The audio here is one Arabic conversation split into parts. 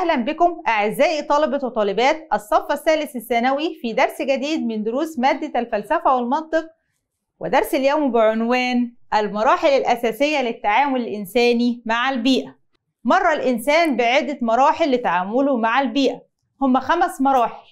أهلا بكم أعزائي طلبة وطالبات الصف الثالث الثانوي في درس جديد من دروس مادة الفلسفة والمنطق ودرس اليوم بعنوان المراحل الأساسية للتعامل الإنساني مع البيئة مر الإنسان بعدة مراحل لتعامله مع البيئة هم خمس مراحل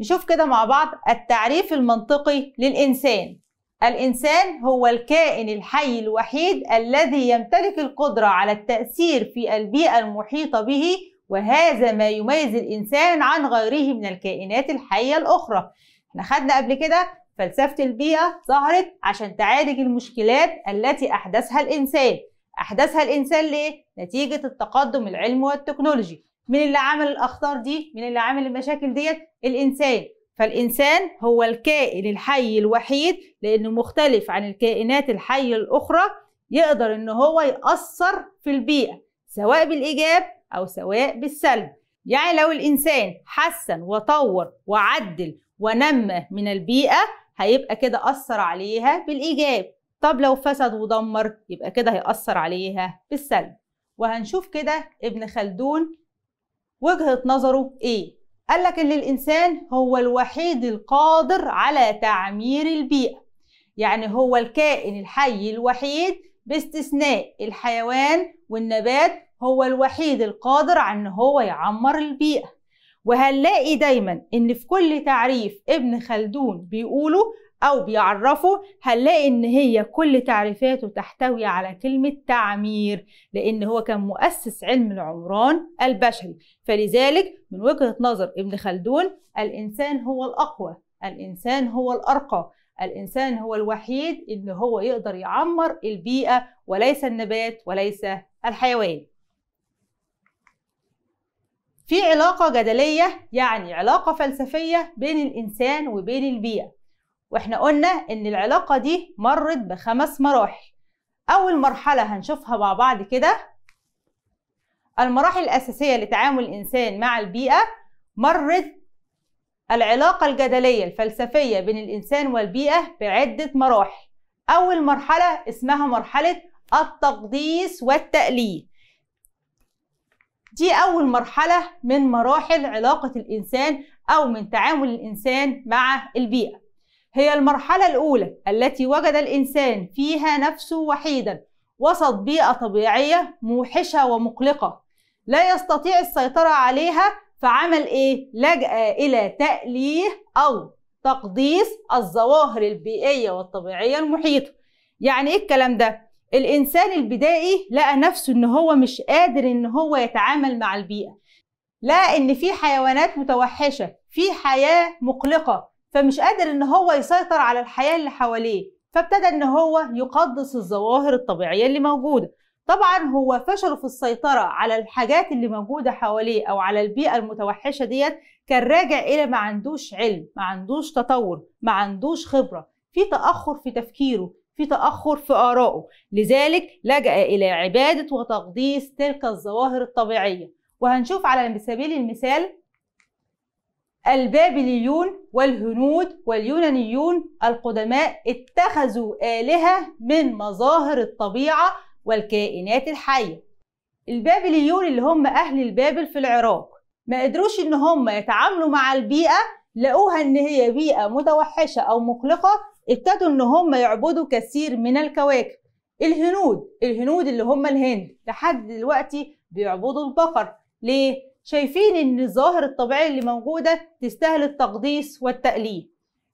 نشوف كده مع بعض التعريف المنطقي للإنسان الإنسان هو الكائن الحي الوحيد الذي يمتلك القدرة على التأثير في البيئة المحيطة به وهذا ما يميز الإنسان عن غيره من الكائنات الحية الأخرى احنا خدنا قبل كده فلسفة البيئة ظهرت عشان تعالج المشكلات التي أحدثها الإنسان أحدثها الإنسان ليه؟ نتيجة التقدم العلمي والتكنولوجي مين اللي عمل الأخطار دي؟ مين اللي عمل المشاكل ديت؟ الإنسان فالإنسان هو الكائن الحي الوحيد لأنه مختلف عن الكائنات الحية الأخرى يقدر إن هو يأثر في البيئة سواء بالإيجاب أو سواء بالسلب يعني لو الإنسان حسن وطور وعدل ونمى من البيئة هيبقى كده أثر عليها بالإيجاب طب لو فسد ودمر يبقى كده هيأثر عليها بالسلب وهنشوف كده ابن خلدون وجهة نظره إيه قالك إن الإنسان هو الوحيد القادر على تعمير البيئة يعني هو الكائن الحي الوحيد باستثناء الحيوان والنبات هو الوحيد القادر عن هو يعمر البيئة وهنلاقي دايما ان في كل تعريف ابن خلدون بيقوله او بيعرفه هنلاقي ان هي كل تعريفاته تحتوي على كلمة تعمير لان هو كان مؤسس علم العمران البشري فلذلك من وجهة نظر ابن خلدون الانسان هو الاقوى الانسان هو الارقى الانسان هو الوحيد اللي هو يقدر يعمر البيئة وليس النبات وليس الحيوان في علاقة جدلية يعني علاقة فلسفية بين الإنسان وبين البيئة وإحنا قلنا إن العلاقة دي مرت بخمس مراحل أول مرحلة هنشوفها مع بعض كده المراحل الأساسية لتعامل الإنسان مع البيئة مرت العلاقة الجدلية الفلسفية بين الإنسان والبيئة بعدة مراحل أول مرحلة اسمها مرحلة التقديس والتأليف دي أول مرحلة من مراحل علاقة الإنسان أو من تعامل الإنسان مع البيئة هي المرحلة الأولى التي وجد الإنسان فيها نفسه وحيدا وسط بيئة طبيعية موحشة ومقلقة لا يستطيع السيطرة عليها فعمل إيه؟ لجأ إلى تأليه أو تقديس الظواهر البيئية والطبيعية المحيطة يعني إيه الكلام ده؟ الإنسان البدائي لقى نفسه إن هو مش قادر إن هو يتعامل مع البيئة لقى إن في حيوانات متوحشة في حياة مقلقة فمش قادر إن هو يسيطر على الحياة اللي حواليه فابتدى إن هو يقدس الظواهر الطبيعية اللي موجودة طبعا هو فشل في السيطرة على الحاجات اللي موجودة حواليه أو على البيئة المتوحشة ديت كان راجع إلى ما عندوش علم ما عندوش تطور ما عندوش خبرة في تأخر في تفكيره في تأخر في آرائه لذلك لجأ إلى عبادة وتقديس تلك الظواهر الطبيعية وهنشوف على سبيل المثال البابليون والهنود واليونانيون القدماء اتخذوا آلهة من مظاهر الطبيعة والكائنات الحية البابليون اللي هم أهل البابل في العراق ما قدروش إن هم يتعاملوا مع البيئة لقوها إن هي بيئة متوحشة أو مقلقة ابتدوا ان هم يعبدوا كثير من الكواكب الهنود الهنود اللي هم الهند لحد دلوقتي بيعبدوا البقر ليه شايفين ان الظاهر الطبيعي اللي موجوده تستاهل التقديس والتأليه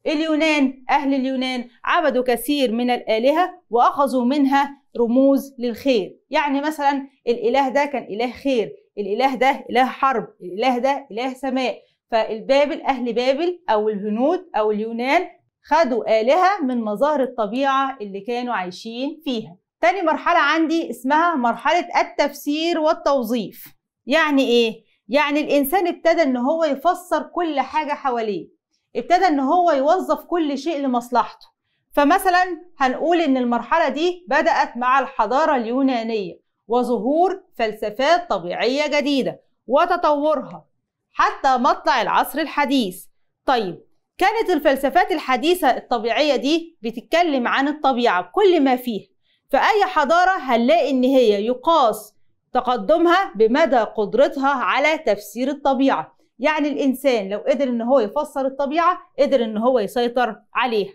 اليونان أهل اليونان عبدوا كثير من الآلهة وأخذوا منها رموز للخير يعني مثلا الإله ده كان إله خير الإله ده إله حرب الإله ده إله سماء فالبابل أهل بابل أو الهنود أو اليونان خدوا آلهة من مظاهر الطبيعة اللي كانوا عايشين فيها تاني مرحلة عندي اسمها مرحلة التفسير والتوظيف يعني إيه؟ يعني الإنسان ابتدى إن هو يفسر كل حاجة حواليه ابتدى إن هو يوظف كل شيء لمصلحته فمثلا هنقول إن المرحلة دي بدأت مع الحضارة اليونانية وظهور فلسفات طبيعية جديدة وتطورها حتى مطلع العصر الحديث طيب كانت الفلسفات الحديثة الطبيعية دي بتتكلم عن الطبيعة بكل ما فيها فأي حضارة هنلاقي إن هي يقاس تقدمها بمدى قدرتها على تفسير الطبيعة يعني الإنسان لو قدر إن هو يفسر الطبيعة قدر إن هو يسيطر عليها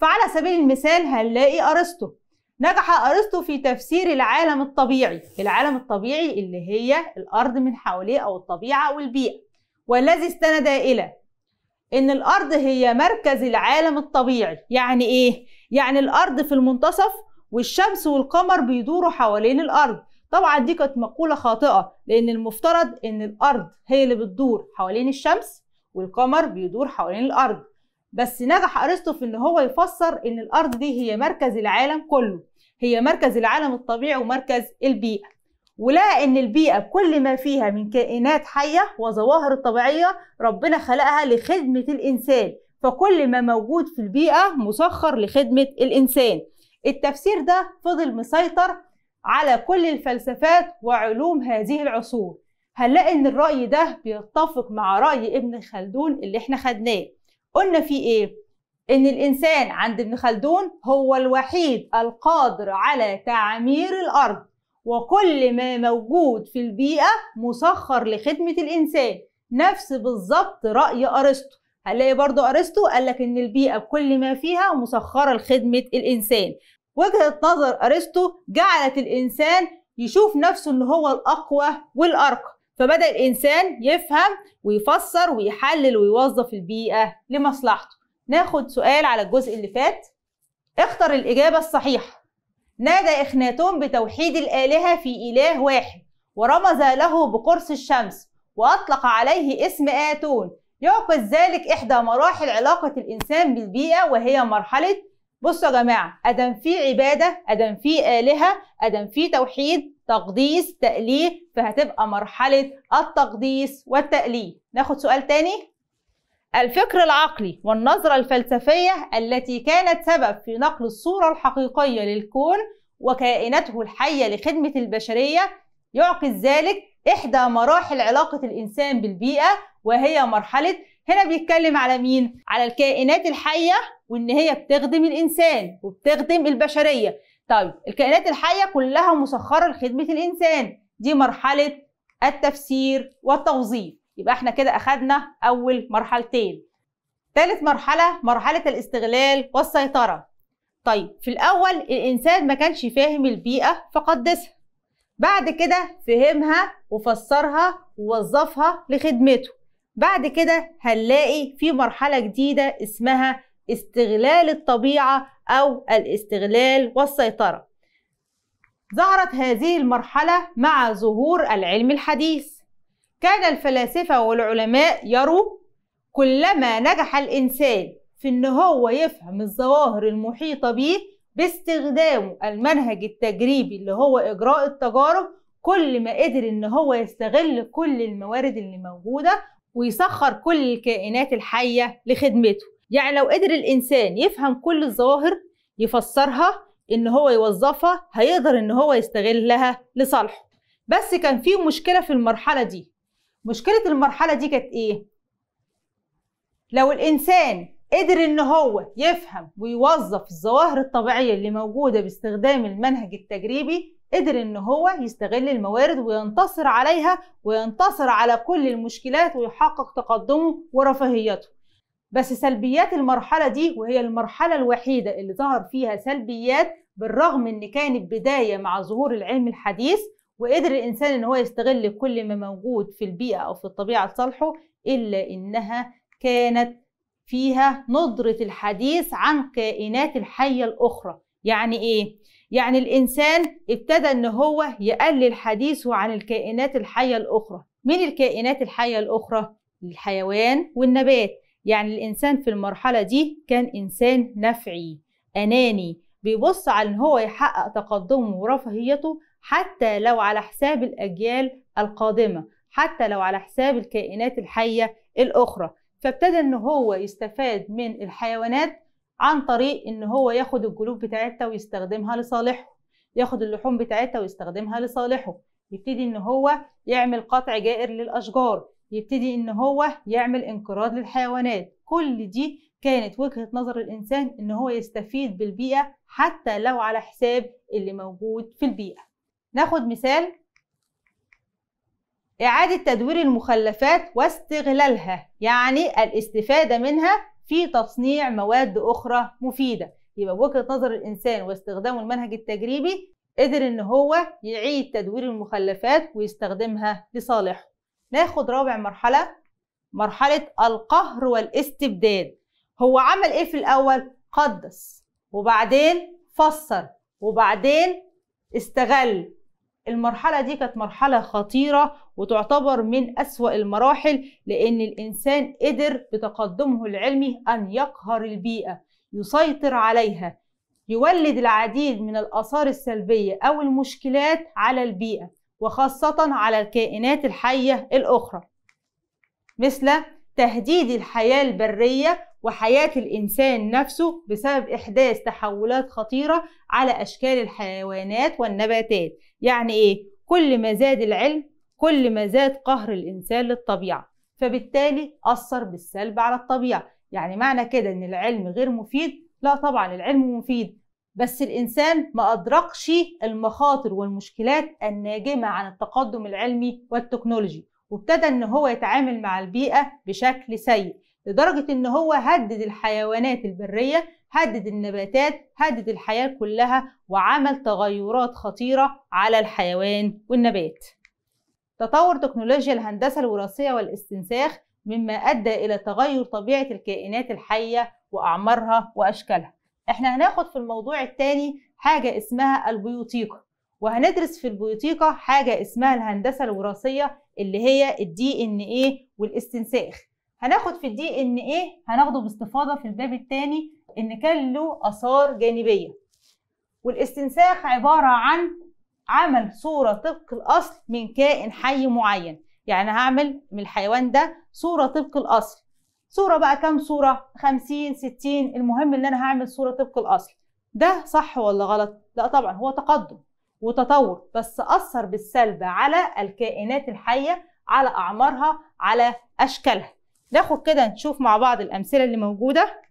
فعلى سبيل المثال هنلاقي أرسطو نجح أرسطو في تفسير العالم الطبيعي العالم الطبيعي اللي هي الأرض من حواليه أو الطبيعة والبيئة والذي استند إلى ان الارض هي مركز العالم الطبيعي يعني ايه يعني الارض في المنتصف والشمس والقمر بيدوروا حوالين الارض طبعا دي كانت مقوله خاطئه لان المفترض ان الارض هي اللي بتدور حوالين الشمس والقمر بيدور حوالين الارض بس نجح ارسطو في ان هو يفسر ان الارض دي هي مركز العالم كله هي مركز العالم الطبيعي ومركز البيئه ولقى ان البيئه كل ما فيها من كائنات حيه وظواهر طبيعيه ربنا خلقها لخدمه الانسان فكل ما موجود في البيئه مسخر لخدمه الانسان التفسير ده فضل مسيطر على كل الفلسفات وعلوم هذه العصور هنلاقي ان الراي ده بيتفق مع راي ابن خلدون اللي احنا خدناه قلنا فيه ايه ان الانسان عند ابن خلدون هو الوحيد القادر على تعمير الارض وكل ما موجود في البيئة مسخر لخدمة الإنسان نفس بالظبط رأي أرسطو هنلاقي برضو أرسطو قالك إن البيئة بكل ما فيها مسخرة لخدمة الإنسان وجهة نظر أرسطو جعلت الإنسان يشوف نفسه إن هو الأقوى والأرقى فبدأ الإنسان يفهم ويفسر ويحلل ويوظف البيئة لمصلحته ناخد سؤال على الجزء اللي فات اختر الإجابة الصحيحة نادى إخناتون بتوحيد الآلهة في إله واحد ورمز له بقرص الشمس وأطلق عليه اسم آتون يعكس ذلك إحدى مراحل علاقة الإنسان بالبيئة وهي مرحلة بصوا يا جماعة أدم في عبادة أدم في آلهة أدم في توحيد تقديس تأليه فهتبقى مرحلة التقديس والتأليه ناخد سؤال تاني الفكر العقلي والنظرة الفلسفية التي كانت سبب في نقل الصورة الحقيقية للكون وكائناته الحية لخدمة البشرية يعكس ذلك إحدى مراحل علاقة الإنسان بالبيئة وهي مرحلة هنا بيتكلم على مين؟ على الكائنات الحية وإن هي بتخدم الإنسان وبتخدم البشرية طيب الكائنات الحية كلها مسخرة لخدمة الإنسان دي مرحلة التفسير والتوظيف يبقى احنا كده اخدنا اول مرحلتين ثالث مرحله مرحله الاستغلال والسيطره طيب في الاول الانسان ما كانش فاهم البيئه فقدسها بعد كده فهمها وفسرها ووظفها لخدمته بعد كده هنلاقي في مرحله جديده اسمها استغلال الطبيعه او الاستغلال والسيطره ظهرت هذه المرحله مع ظهور العلم الحديث كان الفلاسفة والعلماء يروا كلما نجح الإنسان في إن هو يفهم الظواهر المحيطة بيه باستخدام المنهج التجريبي اللي هو إجراء التجارب كل ما قدر إن هو يستغل كل الموارد اللي موجودة ويسخر كل الكائنات الحية لخدمته يعني لو قدر الإنسان يفهم كل الظواهر يفسرها إن هو يوظفها هيقدر إن هو يستغلها لصالحه بس كان في مشكلة في المرحلة دي مشكله المرحله دي كانت ايه لو الانسان قدر ان هو يفهم ويوظف الظواهر الطبيعيه اللي موجوده باستخدام المنهج التجريبي قدر ان هو يستغل الموارد وينتصر عليها وينتصر على كل المشكلات ويحقق تقدمه ورفاهيته بس سلبيات المرحله دي وهي المرحله الوحيده اللي ظهر فيها سلبيات بالرغم ان كانت بدايه مع ظهور العلم الحديث وقدر الانسان ان هو يستغل كل ما موجود في البيئه او في الطبيعه لصالحه الا انها كانت فيها ندره الحديث عن كائنات الحيه الاخرى يعني ايه يعني الانسان ابتدى ان هو يقلل حديثه عن الكائنات الحيه الاخرى من الكائنات الحيه الاخرى الحيوان والنبات يعني الانسان في المرحله دي كان انسان نفعي اناني بيبص على ان هو يحقق تقدمه ورفاهيته حتى لو على حساب الأجيال القادمة حتى لو على حساب الكائنات الحية الأخرى فابتدى أنه هو يستفاد من الحيوانات عن طريق أنه هو ياخد الجلوب بتاعتها ويستخدمها لصالحه ياخد اللحوم بتاعتها ويستخدمها لصالحه يبتدي أنه هو يعمل قطع جائر للأشجار يبتدي إن هو يعمل انقراض للحيوانات كل دي كانت وجهة نظر الإنسان إن هو يستفيد بالبيئة حتى لو على حساب اللي موجود في البيئة ناخد مثال إعادة تدوير المخلفات واستغلالها يعني الاستفادة منها في تصنيع مواد أخرى مفيدة يبقى بوجهة نظر الإنسان واستخدامه المنهج التجريبي قدر إن هو يعيد تدوير المخلفات ويستخدمها لصالحه ناخد رابع مرحلة مرحلة القهر والاستبداد هو عمل إيه في الأول؟ قدس وبعدين فسر وبعدين استغل المرحلة دي كانت مرحلة خطيرة وتعتبر من أسوأ المراحل لأن الإنسان قدر بتقدمه العلمي أن يقهر البيئة يسيطر عليها يولد العديد من الآثار السلبية أو المشكلات على البيئة وخاصة على الكائنات الحية الأخرى مثل تهديد الحياة البرية وحياة الإنسان نفسه بسبب إحداث تحولات خطيرة على أشكال الحيوانات والنباتات يعني إيه؟ كل ما زاد العلم كل ما زاد قهر الإنسان للطبيعة فبالتالي أثر بالسلب على الطبيعة يعني معنى كده إن العلم غير مفيد لا طبعا العلم مفيد بس الإنسان ما أدركش المخاطر والمشكلات الناجمة عن التقدم العلمي والتكنولوجي وابتدى ان هو يتعامل مع البيئه بشكل سيء لدرجه ان هو هدد الحيوانات البريه هدد النباتات هدد الحياه كلها وعمل تغيرات خطيره على الحيوان والنبات تطور تكنولوجيا الهندسه الوراثيه والاستنساخ مما ادى الى تغير طبيعه الكائنات الحيه واعمارها واشكالها احنا هناخد في الموضوع الثاني حاجه اسمها البيوتيقا وهندرس في البيوتيكا حاجة اسمها الهندسة الوراثية اللي هي الدي ان ايه والاستنساخ هناخد في الدي ان ايه هناخده باستفاضة في الباب الثاني ان كان له اثار جانبية والاستنساخ عبارة عن عمل صورة طبق الاصل من كائن حي معين يعني هعمل من الحيوان ده صورة طبق الاصل صورة بقى كام صورة خمسين ستين المهم ان انا هعمل صورة طبق الاصل ده صح ولا غلط لا طبعا هو تقدم وتطور بس أثر بالسلب على الكائنات الحية على أعمارها على أشكالها ناخد كده نشوف مع بعض الأمثلة اللي موجودة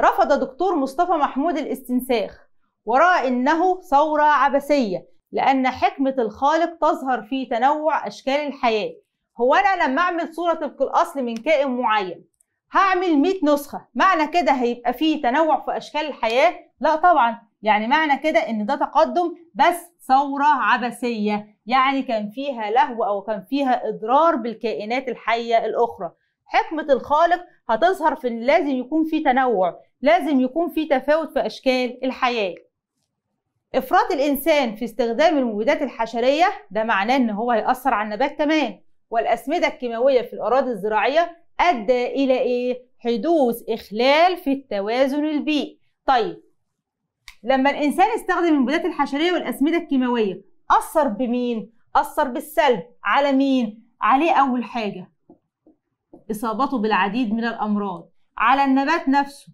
رفض دكتور مصطفى محمود الاستنساخ ورأى إنه ثورة عبثية لأن حكمة الخالق تظهر في تنوع أشكال الحياة هو أنا لما أعمل صورة طبق الأصل من كائن معين هعمل 100 نسخة معنى كده هيبقى فيه تنوع في أشكال الحياة؟ لا طبعا يعني معنى كده ان ده تقدم بس ثورة عبثية يعني كان فيها لهو او كان فيها اضرار بالكائنات الحية الاخرى حكمة الخالق هتظهر في ان لازم يكون في تنوع لازم يكون في تفاوت في اشكال الحياة افراط الانسان في استخدام المبيدات الحشرية ده معناه ان هو هيأثر على النبات كمان والاسمدة الكيماوية في الاراضي الزراعية ادى الى ايه؟ حدوث اخلال في التوازن البيئي طيب لما الانسان استخدم المبيدات الحشريه والاسمده الكيماويه اثر بمين اثر بالسلب على مين عليه اول حاجه اصابته بالعديد من الامراض على النبات نفسه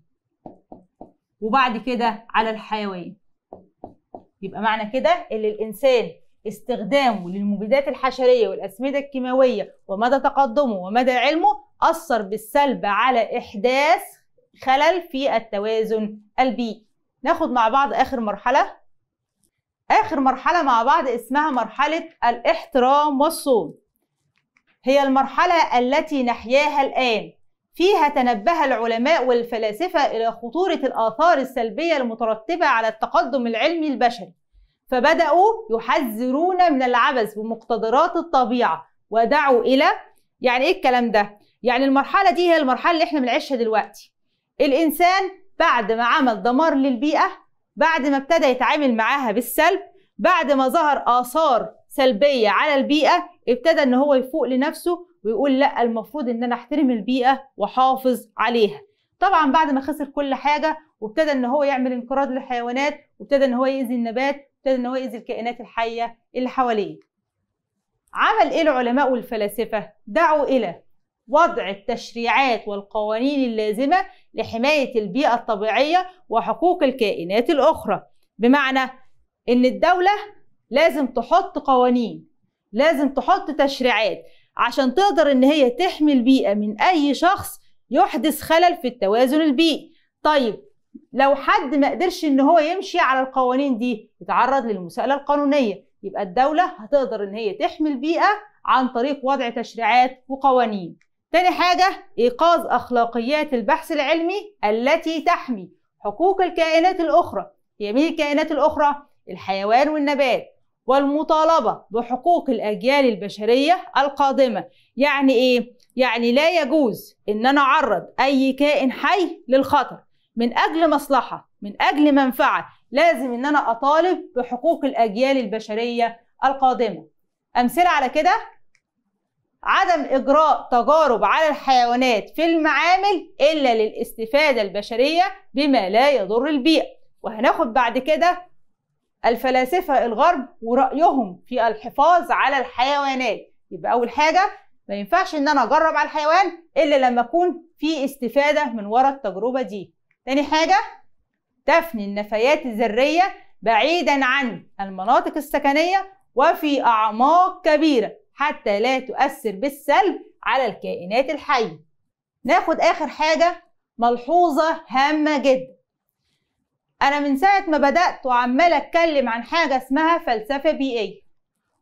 وبعد كده على الحيوان يبقى معنى كده ان الانسان استخدامه للمبيدات الحشريه والاسمده الكيماويه ومدى تقدمه ومدى علمه اثر بالسلب على احداث خلل في التوازن البيئي ناخد مع بعض آخر مرحلة آخر مرحلة مع بعض اسمها مرحلة الاحترام والصوم هي المرحلة التي نحياها الآن فيها تنبه العلماء والفلاسفة إلى خطورة الآثار السلبية المترتبة على التقدم العلمي البشري فبدأوا يحذرون من العبث بمقتدرات الطبيعة ودعوا إلى يعني إيه الكلام ده؟ يعني المرحلة دي هي المرحلة اللي إحنا بنعيشها دلوقتي الإنسان بعد ما عمل دمار للبيئة بعد ما ابتدى يتعامل معاها بالسلب بعد ما ظهر آثار سلبية على البيئة ابتدى ان هو يفوق لنفسه ويقول لا المفروض ان انا احترم البيئة واحافظ عليها طبعا بعد ما خسر كل حاجة وابتدى ان هو يعمل انقراض للحيوانات وابتدى ان هو يأذي النبات وابتدى ان هو يأذي الكائنات الحية اللي حواليه عمل ايه العلماء والفلاسفة؟ دعوا الى وضع التشريعات والقوانين اللازمة لحماية البيئة الطبيعية وحقوق الكائنات الأخرى بمعنى إن الدولة لازم تحط قوانين لازم تحط تشريعات عشان تقدر إن هي تحمي البيئة من أي شخص يحدث خلل في التوازن البيئي طيب لو حد ما قدرش إن هو يمشي على القوانين دي يتعرض للمساءلة القانونية يبقى الدولة هتقدر إن هي تحمي البيئة عن طريق وضع تشريعات وقوانين تاني حاجة إيقاظ أخلاقيات البحث العلمي التي تحمي حقوق الكائنات الأخرى مين الكائنات الأخرى الحيوان والنبات والمطالبة بحقوق الأجيال البشرية القادمة يعني إيه؟ يعني لا يجوز إن أنا أعرض أي كائن حي للخطر من أجل مصلحة من أجل منفعة لازم إن أنا أطالب بحقوق الأجيال البشرية القادمة أمثلة على كده عدم إجراء تجارب على الحيوانات في المعامل إلا للاستفادة البشرية بما لا يضر البيئة وهناخد بعد كده الفلاسفة الغرب ورأيهم في الحفاظ على الحيوانات يبقى أول حاجة ما ينفعش إن أنا أجرب على الحيوان إلا لما أكون في استفادة من وراء التجربة دي تاني حاجة دفن النفايات الذرية بعيدا عن المناطق السكنية وفي أعماق كبيرة حتى لا تؤثر بالسلب على الكائنات الحية ناخد آخر حاجة ملحوظة هامة جدا أنا من ساعة ما بدأت وعمال أتكلم عن حاجة اسمها فلسفة بيئية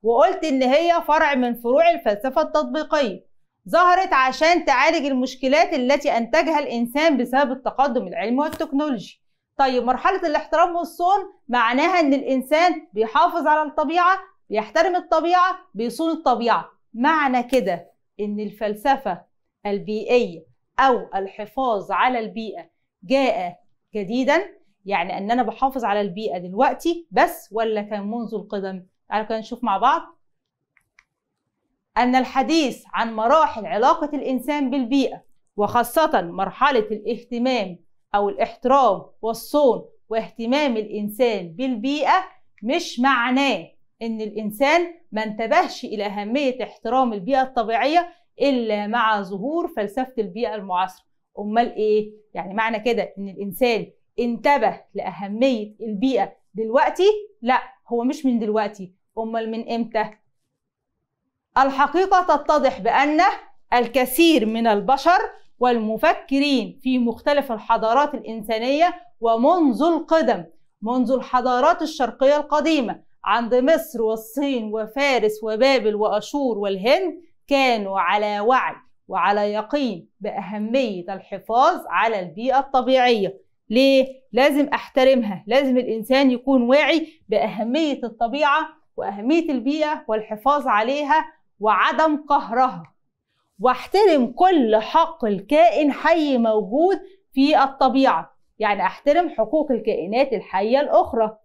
وقلت إن هي فرع من فروع الفلسفة التطبيقية ظهرت عشان تعالج المشكلات التي أنتجها الإنسان بسبب التقدم العلمي والتكنولوجي طيب مرحلة الاحترام والصون معناها إن الإنسان بيحافظ على الطبيعة يحترم الطبيعة بيصون الطبيعة معنى كده إن الفلسفة البيئية أو الحفاظ على البيئة جاء جديدا يعني أن أنا بحافظ على البيئة دلوقتي بس ولا كان منذ القدم تعالوا كده نشوف مع بعض أن الحديث عن مراحل علاقة الإنسان بالبيئة وخاصة مرحلة الاهتمام أو الاحترام والصون واهتمام الإنسان بالبيئة مش معناه ان الانسان ما انتبهش الى اهميه احترام البيئه الطبيعيه الا مع ظهور فلسفه البيئه المعاصره امال ايه يعني معنى كده ان الانسان انتبه لاهميه البيئه دلوقتي لا هو مش من دلوقتي امال من امتى الحقيقه تتضح بان الكثير من البشر والمفكرين في مختلف الحضارات الانسانيه ومنذ القدم منذ الحضارات الشرقيه القديمه عند مصر والصين وفارس وبابل وأشور والهند كانوا على وعي وعلى يقين بأهمية الحفاظ على البيئة الطبيعية ليه؟ لازم أحترمها لازم الإنسان يكون واعي بأهمية الطبيعة وأهمية البيئة والحفاظ عليها وعدم قهرها واحترم كل حق الكائن حي موجود في الطبيعة يعني أحترم حقوق الكائنات الحية الأخرى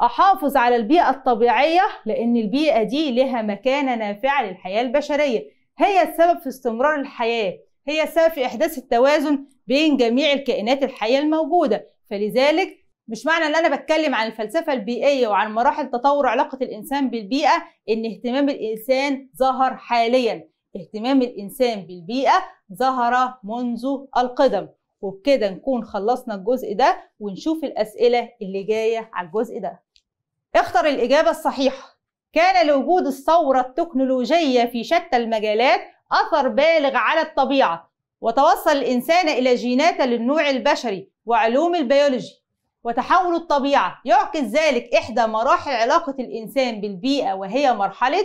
احافظ على البيئه الطبيعيه لان البيئه دي لها مكانه نافعه للحياه البشريه هي السبب في استمرار الحياه هي السبب في احداث التوازن بين جميع الكائنات الحيه الموجوده فلذلك مش معنى ان انا بتكلم عن الفلسفه البيئيه وعن مراحل تطور علاقه الانسان بالبيئه ان اهتمام الانسان ظهر حاليا اهتمام الانسان بالبيئه ظهر منذ القدم وبكده نكون خلصنا الجزء ده ونشوف الاسئله اللي جايه على الجزء ده اختر الإجابة الصحيحة كان لوجود الثورة التكنولوجية في شتى المجالات أثر بالغ على الطبيعة وتوصل الإنسان إلى جينات للنوع البشري وعلوم البيولوجي وتحول الطبيعة يعكس ذلك إحدى مراحل علاقة الإنسان بالبيئة وهي مرحلة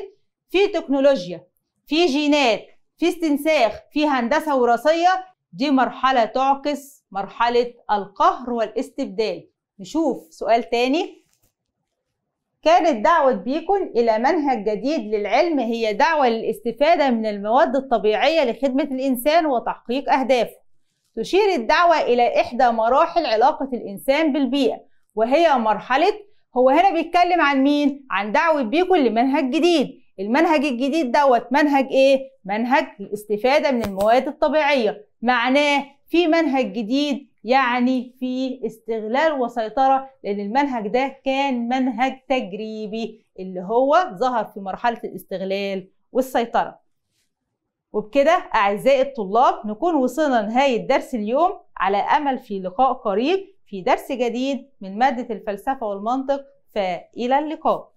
في تكنولوجيا في جينات في استنساخ في هندسة وراثية دي مرحلة تعكس مرحلة القهر والاستبدال نشوف سؤال تاني كانت دعوة بيكون إلى منهج جديد للعلم هي دعوة للاستفادة من المواد الطبيعية لخدمة الإنسان وتحقيق أهدافه تشير الدعوة إلى إحدى مراحل علاقة الإنسان بالبيئة وهي مرحلة هو هنا بيتكلم عن مين؟ عن دعوة بيكون لمنهج جديد المنهج الجديد دوت منهج إيه؟ منهج الاستفادة من المواد الطبيعية معناه في منهج جديد يعني في استغلال وسيطرة لأن المنهج ده كان منهج تجريبي اللي هو ظهر في مرحلة الاستغلال والسيطرة وبكده أعزائي الطلاب نكون وصلنا لنهاية درس اليوم على أمل في لقاء قريب في درس جديد من مادة الفلسفة والمنطق فإلى اللقاء